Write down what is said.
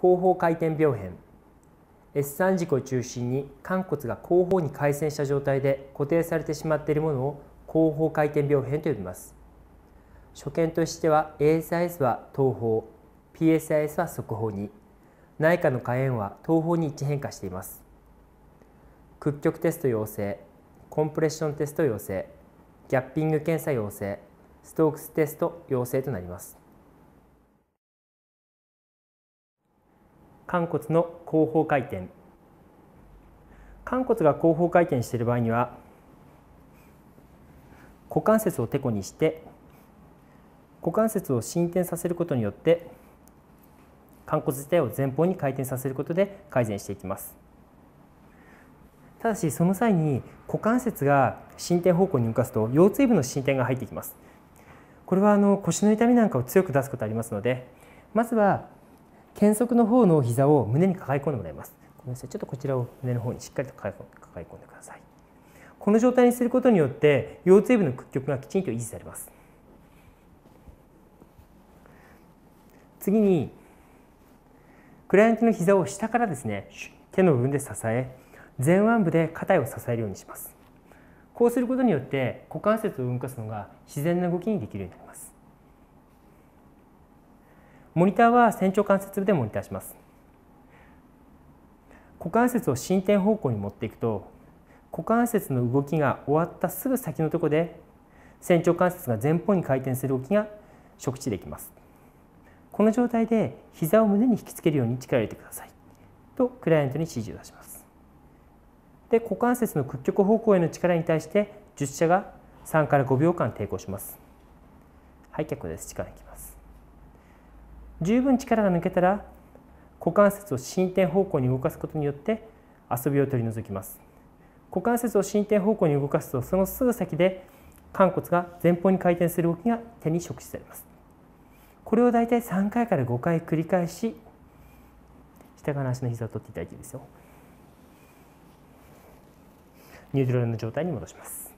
後方回転病変 S3 軸を中心に肝骨が後方に回旋した状態で固定されてしまっているものを後方回転病変と呼びます所見としては ASIS は東方 PSIS は側方に内科の下炎は東方に位置変化しています屈曲テスト陽性コンプレッションテスト陽性ギャッピング検査陽性ストークステスト陽性となります肝骨の後方回転肝骨が後方回転している場合には股関節をてこにして股関節を伸展させることによって肝骨自体を前方に回転させることで改善していきますただしその際に股関節が伸展方向に動かすと腰椎部の進展が入ってきますこれはあの腰の痛みなんかを強く出すことありますのでまずは肩側の方の膝を胸に抱え込んでもらいますごめんなさいちょっとこちらを胸の方にしっかりと抱え込んでくださいこの状態にすることによって腰椎部の屈曲がきちんと維持されます次にクライアントの膝を下からですね手の部分で支え前腕部で肩を支えるようにしますこうすることによって股関節を動かすのが自然な動きにできるようになりますモニターは仙腸関節部でモニターします股関節を進展方向に持っていくと股関節の動きが終わったすぐ先のところで仙腸関節が前方に回転する動きが触知できますこの状態で膝を胸に引きつけるように力を入れてくださいとクライアントに指示を出しますで股関節の屈曲方向への力に対して10社が3から5秒間抵抗しますはい結構です力いきます十分力が抜けたら股関節を進展方向に動かすことによって遊びを取り除きます股関節を進展方向に動かすとそのすぐ先で肝骨が前方に回転する動きが手に触手されますこれを大体3回から5回繰り返し下側の足の膝を取っていただいていいですよニュートラルの状態に戻します